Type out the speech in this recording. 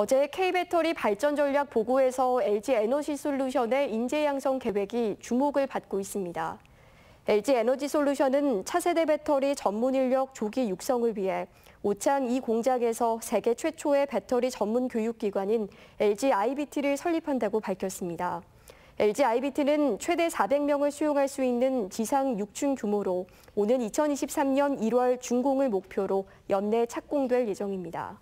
어제 K배터리 발전 전략 보고에서 LG 에너지 솔루션의 인재 양성 계획이 주목을 받고 있습니다. LG 에너지 솔루션은 차세대 배터리 전문 인력 조기 육성을 위해 오찬 이 공작에서 세계 최초의 배터리 전문 교육기관인 LG IBT를 설립한다고 밝혔습니다. LG IBT는 최대 400명을 수용할 수 있는 지상 6층 규모로 오는 2023년 1월 준공을 목표로 연내 착공될 예정입니다.